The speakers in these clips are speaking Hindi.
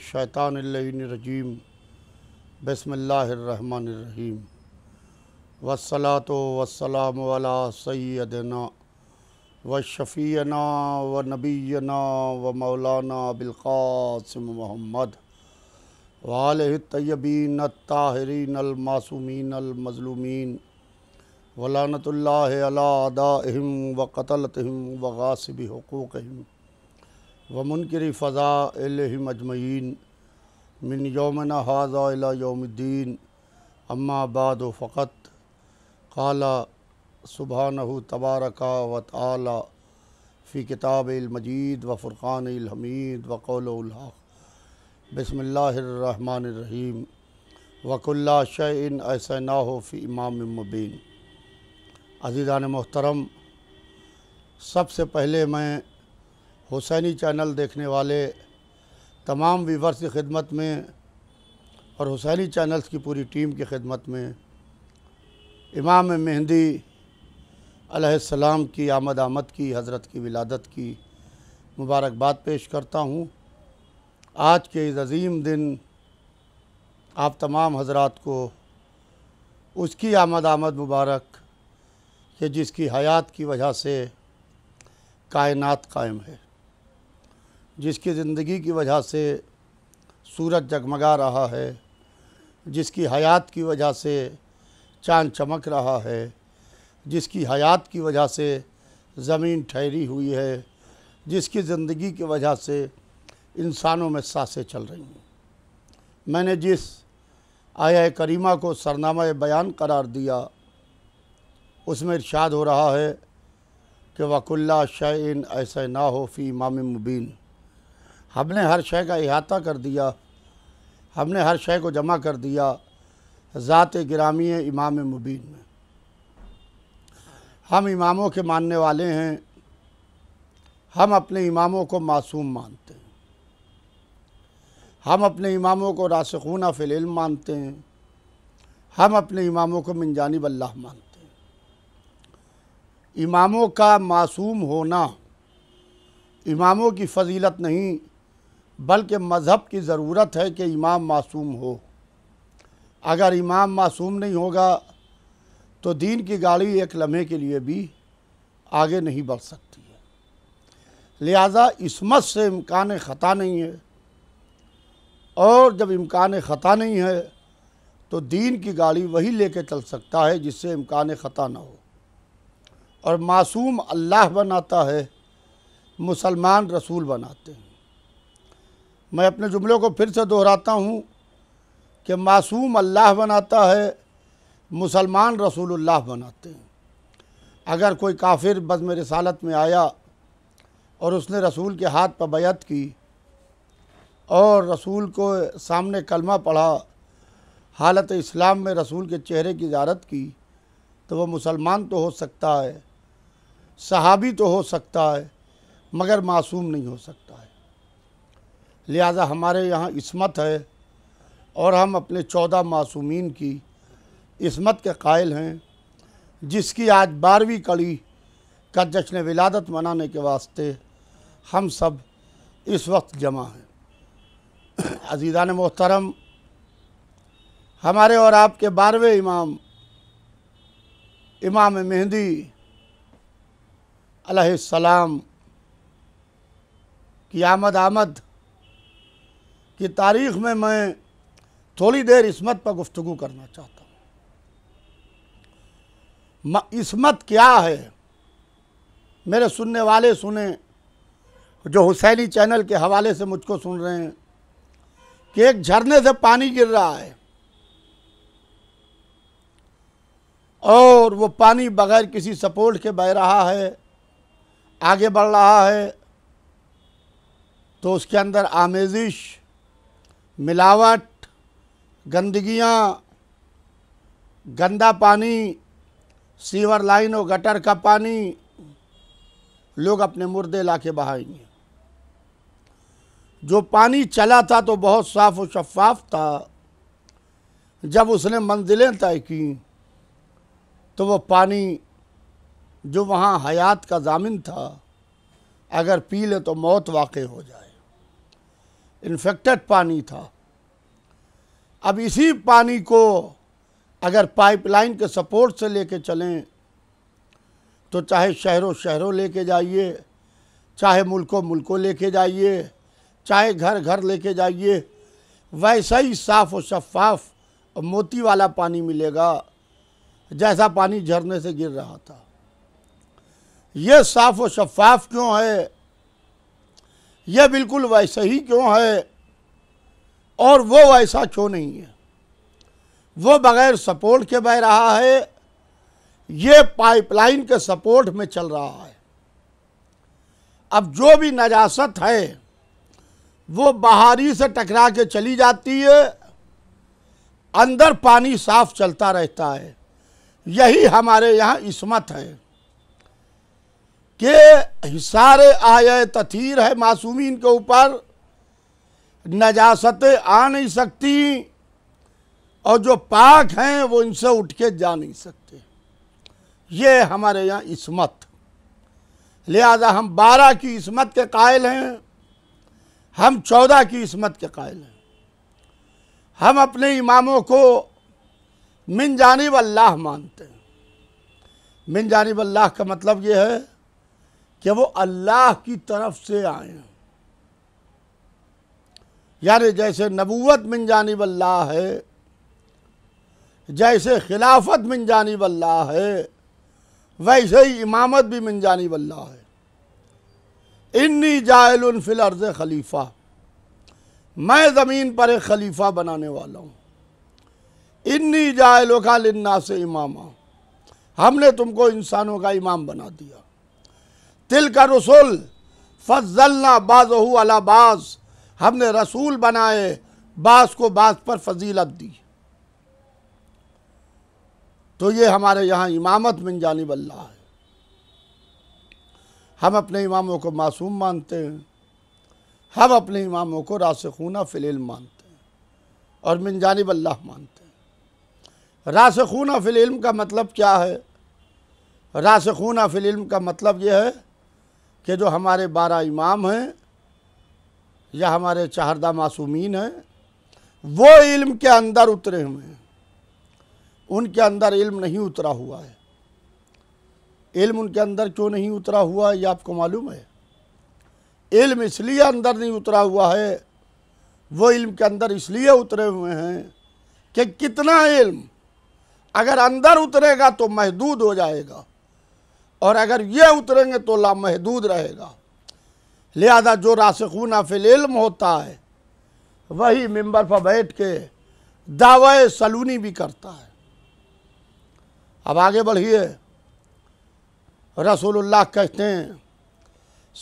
शैतानरजीम बसमीम वसला तो वसलाम वाला सैदना व शफ़ीना व नबीना व मौलाना बिलकासम महमद वाल तयबीन ताहरीन अलमासूमीन अलमजलूमीन वलानतल्ला अला अदाहम व कतलतम व गासिब हकूक़ व मुनकर फ़ज़ा मजमैन मिन योमन हाजा योमद्दीन अम्मा बाद फ़क़त काला सुबहानह तबारक व ताली फ़ी किताब मजीद व फ़ुरक़ान हमीद व कौलहक़ बसमीम वकुल्ला शैन ऐसा ना फ़ी इमाम मुबीन अजीज़ान मोहतरम सबसे पहले मैं हुसैनी चैनल देखने वाले तमाम वीवर्स की खिदमत में और हुसैनी चैनल्स की पूरी टीम की खिदमत में इमाम मेहंदी अलैहिस्सलाम की आमद आमद की हज़रत की विलादत की मुबारकबाद पेश करता हूँ आज के इस अज़ीम दिन आप तमाम हजरात को उसकी आमद आमद मुबारक कि जिसकी हयात की वजह से कायनात कायम है जिसकी ज़िंदगी की वजह से सूरज जगमगा रहा है जिसकी हयात की वजह से चांद चमक रहा है जिसकी हयात की वजह से ज़मीन ठहरी हुई है जिसकी ज़िंदगी की वजह से इंसानों में सांसें चल रही हैं मैंने जिस आया करीमा को सरनामा बयान करार दिया उसमें इर्शाद हो रहा है कि वकुल्ला शैन ऐसा ना हो फ़ी इमाम मुबीन हमने हर शय का अहाता कर दिया हमने हर शय को जमा कर दिया ज़ात गिरामी इमाम मुबीन में हम इमामों के मानने वाले हैं हम अपने इमामों को मासूम मानते हैं हम अपने इमामों को रासखूना फ़िल मानते हैं हम अपने इमामों को मिनजानी अल्लाह मानते हैं इमामों का मासूम होना इमामों की फजीलत नहीं बल्कि मज़हब की ज़रूरत है कि इमाम मासूम हो अगर इमाम मासूम नहीं होगा तो दीन की गाड़ी एक लम्हे के लिए भी आगे नहीं बढ़ सकती है लिहाजा इसमत से इम्कान ख़ता नहीं है और जब इम्कान ख़ता नहीं है तो दीन की गाड़ी वही लेके चल सकता है जिससे इम्कान ख़ता ना हो और मासूम अल्लाह बनाता है मुसलमान रसूल बनाते हैं मैं अपने जुमलों को फिर से दोहराता हूँ कि मासूम अल्लाह बनाता है मुसलमान रसूलुल्लाह बनाते हैं अगर कोई काफिर बज़म रसालत में आया और उसने रसूल के हाथ पर बैत की और रसूल को सामने कलमा पढ़ा हालत इस्लाम में रसूल के चेहरे की ज्यारत की तो वह मुसलमान तो हो सकता है सहाबी तो हो सकता है मगर मासूम नहीं हो सकता है लिहाजा हमारे यहाँ इसमत है और हम अपने चौदह मासूमिन की इसमत के कायल हैं जिसकी आज बारहवीं कड़ी का जश्न विलादत मनाने के वास्ते हम सब इस वक्त जमा हैं अजीज़ान मोहतरम हमारे और आपके बारहवें इमाम इमाम मेहंदी अलैहिस्सलाम की आमद आमद की तारीख़ में मैं थोड़ी देर इसमत पर गुफ्तु करना चाहता हूँ इसमत क्या है मेरे सुनने वाले सुने जो हुसैनी चैनल के हवाले से मुझको सुन रहे हैं कि एक झरने से पानी गिर रहा है और वो पानी बगैर किसी सपोर्ट के बह रहा है आगे बढ़ रहा है तो उसके अंदर आमेजिश मिलावट गंदगियाँ गंदा पानी सीवर लाइन और गटर का पानी लोग अपने मुर्दे ला के बहाएंगे जो पानी चला था तो बहुत साफ और शफाफ था जब उसने मंजिलें तय की तो वो पानी जो वहाँ हयात का जामिन था अगर पी ले तो मौत वाक़ हो जाए इन्फेक्टेड पानी था अब इसी पानी को अगर पाइपलाइन के सपोर्ट से लेके चलें तो चाहे शहरों शहरों लेके जाइए चाहे मुल्कों मुल्कों लेके जाइए चाहे घर घर लेके जाइए वैसा ही साफ़ और शफाफ और मोती वाला पानी मिलेगा जैसा पानी झरने से गिर रहा था यह साफ़ और शफाफ क्यों है यह बिल्कुल वैसा ही क्यों है और वो वैसा क्यों नहीं है वो बगैर सपोर्ट के बह रहा है ये पाइपलाइन के सपोर्ट में चल रहा है अब जो भी नजासत है वो बाहरी से टकरा के चली जाती है अंदर पानी साफ चलता रहता है यही हमारे यहाँ इसमत है कि सारे आय तथीर है मासूमीन के ऊपर नजासतें आ नहीं सकती और जो पाक हैं वो इनसे उठ के जा नहीं सकते ये हमारे यहाँ इसमत लिहाजा हम बारह की इसमत के कायल हैं हम चौदह की इसमत के कायल हैं हम अपने इमामों को मिन जानी अल्लाह मानते हैं मिन जानी अल्लाह का मतलब ये है कि वो अल्लाह की तरफ से आए हैं यानी जैसे नबूत मिन जानी अल्लाह है जैसे खिलाफत मिन जानी अल्लाह है वैसे ही इमामत भी मिन जानब अल्लाह है इन्नी जायल फिल अर्ज़ खलीफ़ा मैं ज़मीन पर एक खलीफ़ा बनाने वाला हूँ इन्नी जायलों का लन्ना से इमामा हमने तुमको इंसानों का इमाम बना दिया तिल का रसुल फजलना बाजहू अला बाज़ हमने रसूल बनाए बास को बास पर फजीलत दी तो ये हमारे यहाँ इमामत मिन जानी बल्ला है हम अपने इमामों को मासूम मानते हैं हम अपने इमामों को रासखूना फिलेल मानते हैं और मिन जानी बल्ला मानते हैं रासखूना फिलेल का मतलब क्या है रासखूना फिलेल का मतलब यह है कि जो हमारे बारह इमाम हैं या हमारे चारदा मासूमीन हैं वो इल्म के अंदर उतरे हुए हैं उनके अंदर इल्म नहीं उतरा हुआ है इल्म उनके अंदर क्यों नहीं उतरा हुआ है ये आपको मालूम है इल्म इसलिए अंदर नहीं उतरा हुआ है वो इल्म के अंदर इसलिए उतरे हुए हैं कि कितना इल्म अगर अंदर उतरेगा तो महदूद हो जाएगा और अगर ये उतरेंगे तो लामहदूद रहेगा लिहाजा जो रासखून फिल इल्म होता है वही मंबर पर बैठ के दावा सलूनी भी करता है अब आगे बढ़िए रसूलुल्लाह कहते हैं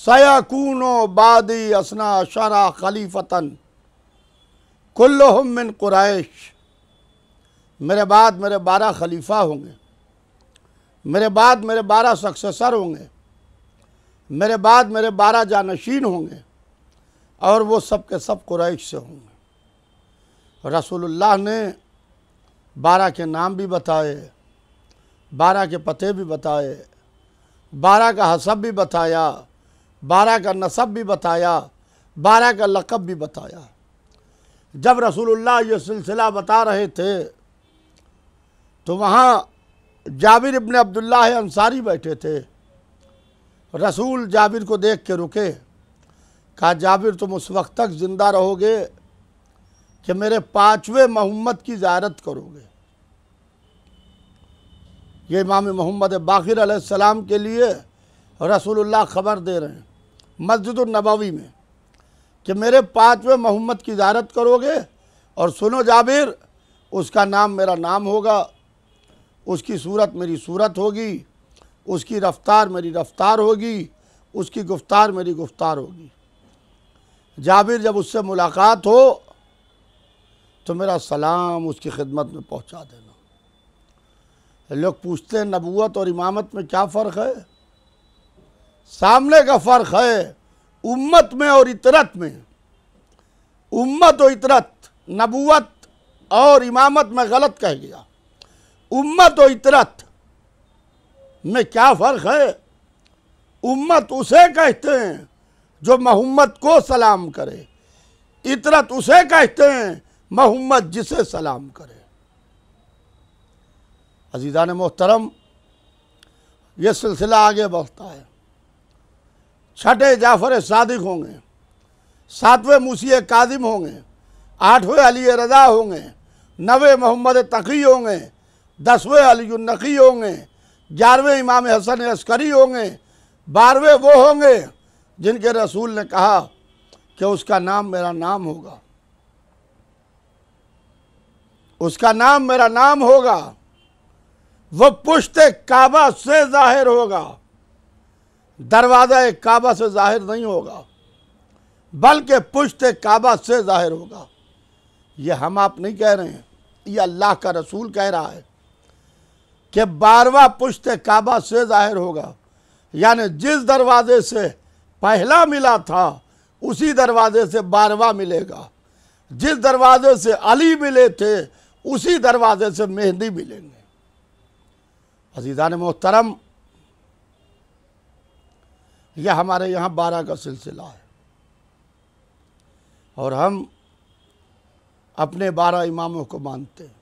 सयाकून बादी असना शरा खलीफतन कुल्लुम मिन कुरैश मेरे बाद मेरे बारह खलीफा होंगे मेरे बाद मेरे बारह सक्सेसर होंगे मेरे बाद मेरे बारह जानशीन होंगे और वो सब के सब कुरैश से होंगे रसूलुल्लाह ने बारह के नाम भी बताए बारह के पते भी बताए बारह का हसब भी बताया बारह का नसब भी बताया बारह का लकब भी बताया जब रसूलुल्लाह ये सिलसिला बता रहे थे तो वहाँ जाबिर इबन अब्दुल्ला अंसारी बैठे थे रसूल जाबिर को देख के रुके कहा जाबिर तुम उस वक्त तक ज़िंदा रहोगे कि मेरे पाँचवें मोहम्मद की ज्यारत करोगे ये इमाम मोहम्मद बाखिर सलाम के लिए रसूलुल्लाह खबर दे रहे हैं मस्जिद नबवी में कि मेरे पाँचवें मोहम्मद की ज्यारत करोगे और सुनो जाबिर उसका नाम मेरा नाम होगा उसकी सूरत मेरी सूरत होगी उसकी रफ़्तार मेरी रफ़्तार होगी उसकी गुफ्तार मेरी गुफ्तार होगी जाबिर जब उससे मुलाकात हो तो मेरा सलाम उसकी खिदमत में पहुंचा देना लोग पूछते हैं नबूत और इमामत में क्या फ़र्क है सामने का फ़र्क है उम्मत में और इतरत में उम्मत और इतरत नबूत और इमामत में गलत कह गया उम्मत और इतरत में क्या फ़र्क है उम्मत उसे कहते हैं जो मोहम्मद को सलाम करे इतरत उसे कहते हैं मोहम्मद जिसे सलाम करे अजीज़ा ने मोहतरम यह सिलसिला आगे बढ़ता है छठे जाफ़र सादिक होंगे सातवें मुसी कादिम होंगे आठवें अली रज़ा होंगे नवे मोहम्मद तकी होंगे दसवें अलीनकी होंगे ग्यारहवें इमाम हसन अस्करी होंगे बारहवें वो होंगे जिनके रसूल ने कहा कि उसका नाम मेरा नाम होगा उसका नाम मेरा नाम होगा वो पुश्त काबा से जाहिर होगा दरवाज़ा एक काबा से जाहिर नहीं होगा बल्कि पुश्त काबा से जाहिर होगा ये हम आप नहीं कह रहे हैं ये अल्लाह का रसूल कह रहा है कि बारवा पुश्त काबा से जाहिर होगा यानी जिस दरवाजे से पहला मिला था उसी दरवाजे से बारवा मिलेगा जिस दरवाजे से अली मिले थे उसी दरवाजे से मेहंदी मिलेंगे अजीज़ान मोहतरम यह हमारे यहाँ बारह का सिलसिला है और हम अपने बारह इमामों को मानते हैं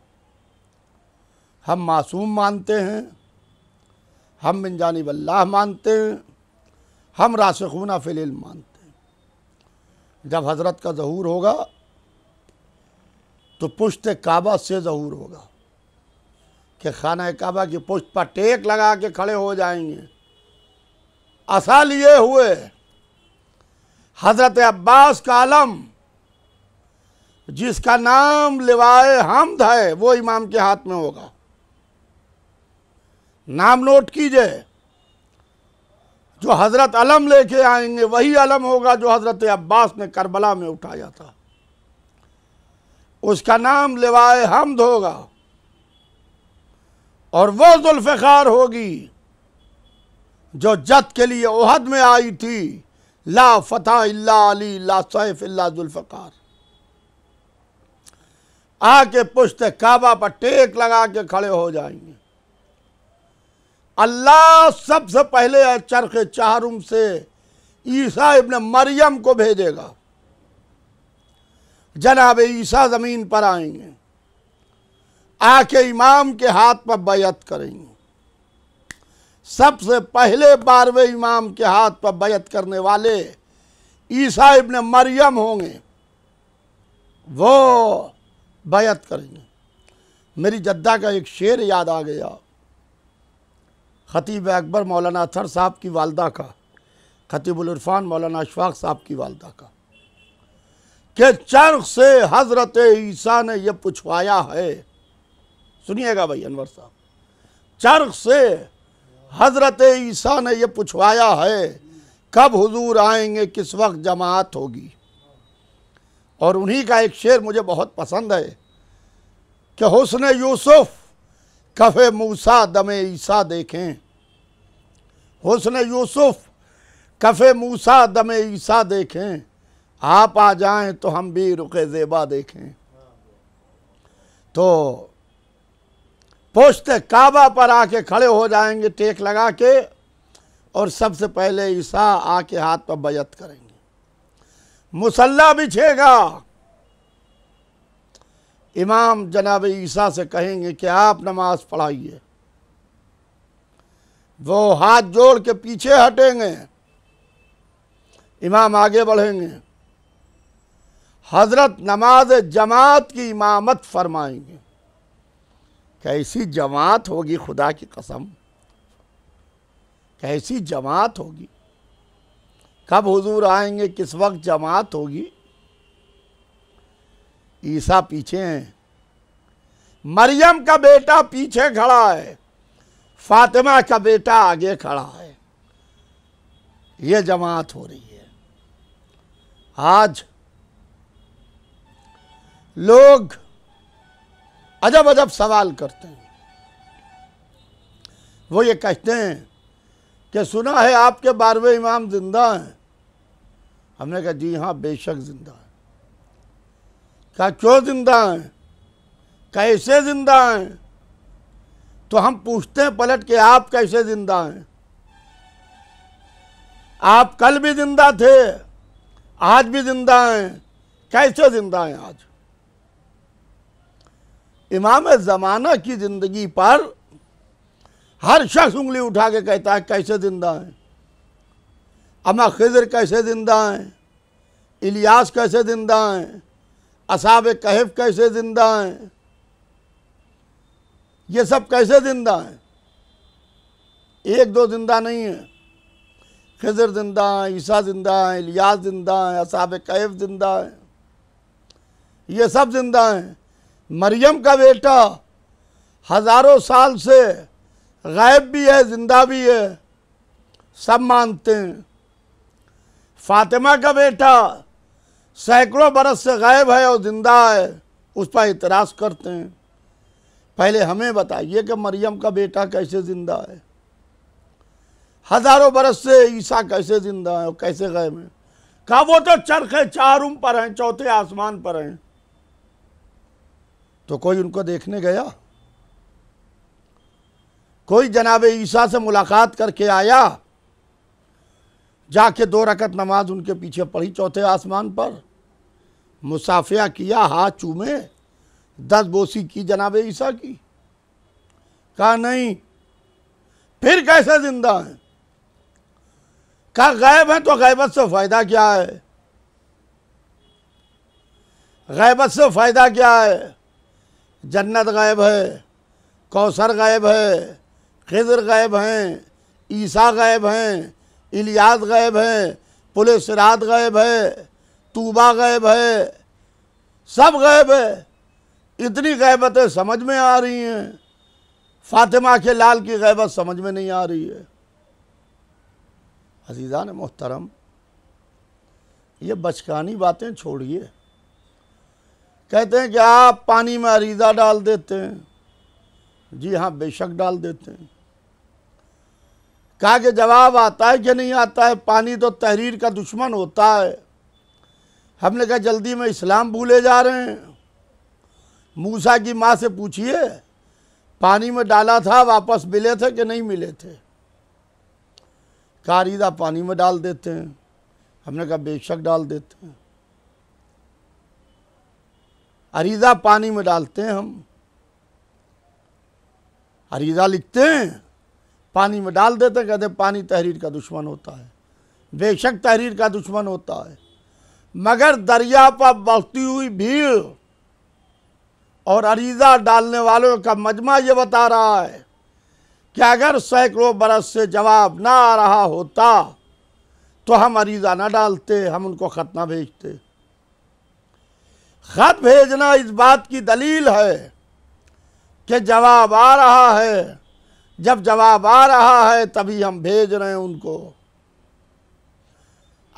हम मासूम मानते हैं हम बिन जानब अल्लाह मानते हैं हम रासखूना फ़िल मानते हैं जब हज़रत का जहूर होगा तो पुश्त काबा से जहूर होगा कि खाना काबा की पुश्त पर टेक लगा के खड़े हो जाएंगे असा लिए हुए हज़रत अब्बास का आलम जिसका नाम लिवाए हमद है वो इमाम के हाथ में होगा नाम नोट कीजिए जो हज़रत अलम लेके आएंगे वही अलम होगा जो हज़रत अब्बास ने करबला में उठाया था उसका नाम लिवाए हमद होगा और वो जुल्फ़ार होगी जो जत के लिए ओहद में आई थी ला फता इल्ला अली ला सैफ इल्ला जुल्फ़ार आके पुश्त काबा पर टेक लगा के खड़े हो जाएंगे अल्लाह सबसे पहले चरख चारुम से ईसा इबन मरियम को भेजेगा जनाब ईसा ज़मीन पर आएंगे आके इमाम के हाथ पर बैत करेंगे सबसे पहले बारहवें इमाम के हाथ पर बैत करने वाले ईसा इबन मरियम होंगे वो बैत करेंगे मेरी जद्दा का एक शेर याद आ गया ख़तीब अकबर मौलाना अथर साहब की वालदा का ख़तीबुलरफान मौलाना अशफाक साहब की वालदा का कि चर्ख से हज़रत ईसा ने यह पुछवाया है सुनिएगा भाई अनवर साहब चर्ख से हज़रत ईसा ने यह पुछवाया है कब हुजूर आएंगे किस वक्त जमात होगी और उन्हीं का एक शेर मुझे बहुत पसंद है कि हुसन यूसुफ़ कफ़े मूसा दमे ईसा देखें हुसन यूसुफ कफ़े मूसा दमे ईसा देखें आप आ जाएं तो हम भी रुके ज़ेबा देखें तो पोस्ट काबा पर आके खड़े हो जाएंगे टेक लगा के और सबसे पहले ईसा आके हाथ पर बजत करेंगे मुसल्ला बिछेगा इमाम जनाब ईसा से कहेंगे कि आप नमाज पढ़ाइए वो हाथ जोड़ के पीछे हटेंगे इमाम आगे बढ़ेंगे हजरत नमाज जमात की इमामत फरमाएंगे कैसी जमात होगी खुदा की कसम कैसी जमात होगी कब हुजूर आएंगे किस वक्त जमात होगी ईसा पीछे हैं मरियम का बेटा पीछे खड़ा है फातिमा का बेटा आगे खड़ा है ये जमात हो रही है आज लोग अजब अजब सवाल करते हैं वो ये कहते हैं कि सुना है आपके बारहवें इमाम जिंदा हैं हमने कहा जी हाँ बेशक जिंदा है कहा क्यों जिंदा हैं कैसे जिंदा हैं तो हम पूछते हैं पलट के आप कैसे जिंदा हैं आप कल भी जिंदा थे आज भी जिंदा हैं कैसे जिंदा हैं आज इमाम ज़माना की ज़िंदगी पर हर शख्स उंगली उठा के कहता है कैसे ज़िंदा हैं अमा खिजर कैसे ज़िंदा हैं इलियास कैसे ज़िंदा हैं असाब कहफ कैसे ज़िंदा हैं ये सब कैसे ज़िंदा हैं एक दो ज़िंदा नहीं है खजर ज़िंदा हैं ईसा ज़िंदा हैं इलियास ज़िंदा हैं असाब कैफ ज़िंदा हैं ये सब ज़िंदा हैं मरियम का बेटा हज़ारों साल से गायब भी है ज़िंदा भी है सब मानते हैं फातिमा का बेटा सैकड़ों बरस से गायब है और ज़िंदा है उस पर इतराज़ करते हैं पहले हमें बताइए कि मरियम का बेटा कैसे ज़िंदा है हज़ारों बरस से ईसा कैसे ज़िंदा है और कैसे गायब है कहा वो तो चरखे चारुम पर हैं चौथे आसमान पर हैं तो कोई उनको देखने गया कोई जनाब ईसा से मुलाकात करके आया जाके दो रकत नमाज उनके पीछे पढ़ी चौथे आसमान पर मुसाफिया किया हाथ चूमे दस बोसी की जनाब ईसा की कहा नहीं फिर कैसे जिंदा है कहा गायब है तो गैबत से फ़ायदा क्या है गैबत से फ़ायदा क्या है जन्नत गायब है कौसर गायब है खजर गायब हैं ईसा गायब हैं इलियास गायब हैं पुलिस रात गायब है तूबा गायब है सब गायब है इतनी गैबतें समझ में आ रही हैं फातिमा के लाल की गैबत समझ में नहीं आ रही है अजीज़ा ने मोहतरम ये बचकानी बातें छोड़िए कहते हैं कि आप पानी में अरीज़ा डाल देते हैं जी हाँ बेशक डाल देते हैं कहा कि जवाब आता है कि नहीं आता है पानी तो तहरीर का दुश्मन होता है हमने कहा जल्दी में इस्लाम भूले जा रहे हैं मूसा की माँ से पूछिए पानी में डाला था वापस मिले थे कि नहीं मिले थे कारीदा पानी में डाल देते हैं हमने कहा बेशक डाल देते हैं अरीदा पानी में डालते हैं हम अरीदा लिखते हैं पानी में डाल देते कहते पानी तहरीर का दुश्मन होता है बेशक तहरीर का दुश्मन होता है मगर दरिया पर बहती हुई भीड़ और अरीज़ा डालने वालों का मजमा ये बता रहा है कि अगर सैकड़ों बरस से जवाब ना आ रहा होता तो हम अरीज़ा ना डालते हम उनको ख़त ना भेजते ख़त भेजना इस बात की दलील है कि जवाब आ रहा है जब जवाब आ रहा है तभी हम भेज रहे हैं उनको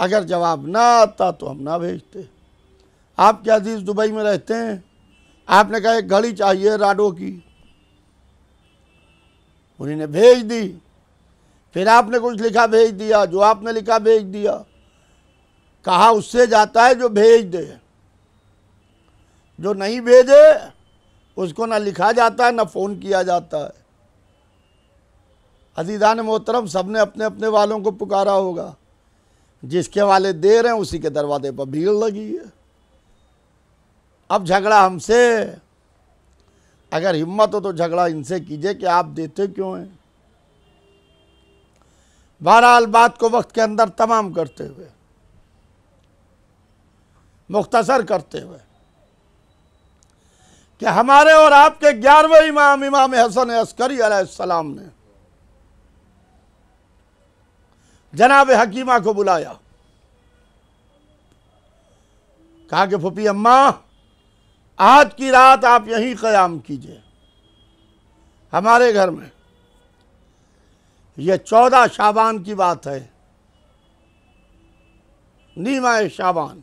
अगर जवाब ना आता तो हम ना भेजते आपके अजीज़ दुबई में रहते हैं आपने कहा एक घड़ी चाहिए राडो की उन्हें भेज दी फिर आपने कुछ लिखा भेज दिया जो आपने लिखा भेज दिया कहा उससे जाता है जो भेज दे जो नहीं भेजे उसको ना लिखा जाता है ना फ़ोन किया जाता है अजीज़ान मोहतरम सबने अपने अपने वालों को पुकारा होगा जिसके वाले दे रहे हैं उसी के दरवाजे पर भीड़ लगी है अब झगड़ा हमसे अगर हिम्मत हो तो झगड़ा इनसे कीजिए कि आप देते क्यों हैं बहरहाल बात को वक्त के अंदर तमाम करते हुए मुख्तसर करते हुए कि हमारे और आपके ग्यारहवें इमाम इमाम हसन अस्करी सलाम ने जनाब हकीमा को बुलाया कहा कि फूफी अम्मा आज की रात आप यहीं क़याम कीजिए हमारे घर में यह चौदह शाबान की बात है नीमा शाबान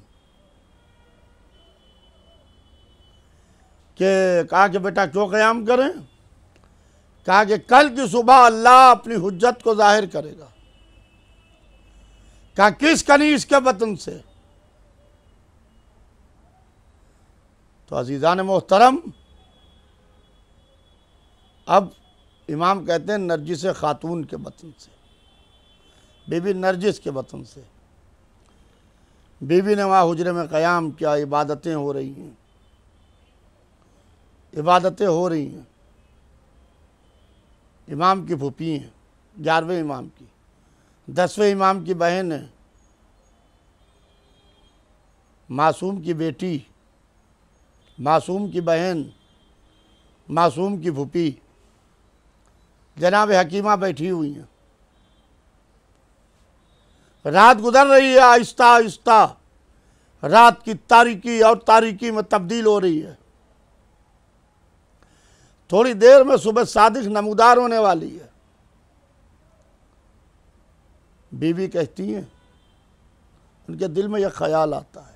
के कहा कि बेटा क्यों क़याम करें कहा कि कल की सुबह अल्लाह अपनी हजत को ज़ाहिर करेगा कहा किस कनीज इसके वतन से तो ने मोहतरम अब इमाम कहते हैं नरजिस ख़ातून के वतन से बीबी नरजिस के वतन से बीबी ने वहाँ हजरे में क़याम किया इबादतें हो रही हैं इबादतें हो रही हैं इमाम की फूपी हैं ग्यारहवें इमाम की दसवें इमाम की बहन मासूम की बेटी मासूम की बहन मासूम की भूपी जनाब हकीमा बैठी हुई हैं रात गुजर रही है आहिस्ता आहिस्ता रात की तारीकी और तारीकी में तब्दील हो रही है थोड़ी देर में सुबह सादिक नमदार होने वाली है बीवी कहती हैं उनके दिल में यह ख्याल आता है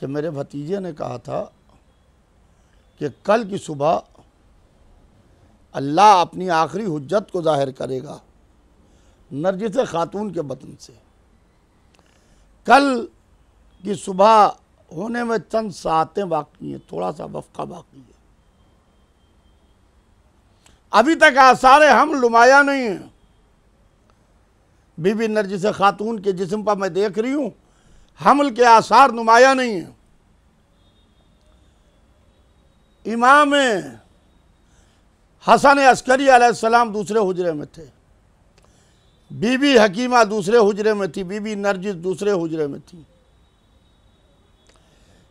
कि मेरे भतीजे ने कहा था कि कल की सुबह अल्लाह अपनी आखिरी हजत को ज़ाहिर करेगा नरजिस ख़ातून के बतन से कल की सुबह होने में चंद सातें बाकी हैं थोड़ा सा वफ़ा बाकी है अभी तक आसार हम लुमाया नहीं हैं बीबी नरजिस खातून के जिसम पर मैं देख रही हूँ हमल के आसार नुमाया नहीं हैं इमाम हसन अस्करी आसमाम दूसरे हजरे में थे बीबी हकीमा दूसरे हजरे में थी बीबी नरजिस दूसरे हजरे में थी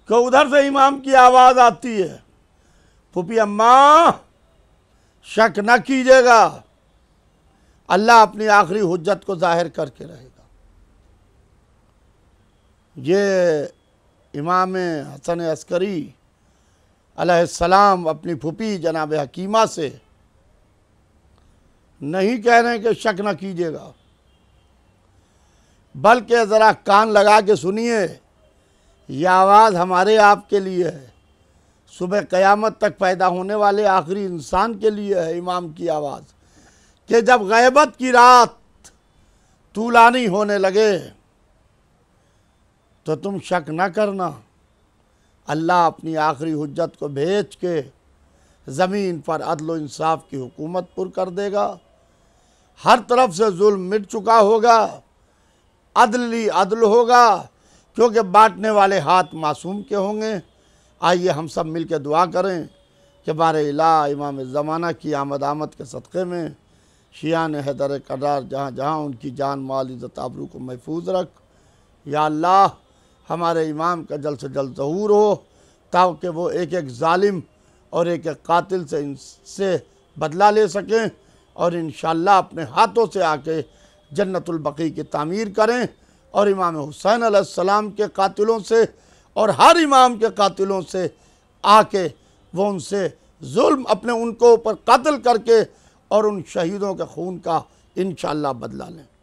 क्यों उधर से इमाम की आवाज़ आती है पुपी अम्मा शक न कीजिएगा अल्लाह अपनी आखिरी हजत को ज़ाहिर करके रहेगा ये इमाम हसन अस्करी अलैहिस्सलाम अपनी फूपी जनाब हकीमा से नहीं कह रहे कि शक न कीजिएगा बल्कि ज़रा कान लगा के सुनिए यह आवाज़ हमारे आपके लिए है सुबह क़यामत तक पैदा होने वाले आखिरी इंसान के लिए है इमाम की आवाज़ कि जब गैबत की रात तूलानी होने लगे तो तुम शक न करना अल्लाह अपनी आखिरी हजत को भेज के ज़मीन पर अदल इंसाफ की हुकूमत पुर कर देगा हर तरफ से जुल्म मिट चुका होगा अदली अदल होगा क्योंकि बांटने वाले हाथ मासूम के होंगे आइए हम सब मिल के दुआ करें कि हमारे इला इमाम ज़माना की आमद आमद के सदक़े में शियान हैदर करार जहाँ जहाँ उनकी जान माल इज़्ज़त आबरू को महफूज रख या अल्लाह हमारे इमाम का जल्द से जल्द ज़हूर हो ताकि वो एक एक ालिम और एक एक कातिल से इनसे बदला ले सकें और इन अपने हाथों से आके जन्नतुलबकी की तमीर करें और इमाम हुसैन आसमाम के कातिलों से और हर इमाम के कातिलों से आके वो उनसे जुल्म अपने उनको ऊपर कत्ल करके और उन शहीदों के खून का इन बदला लें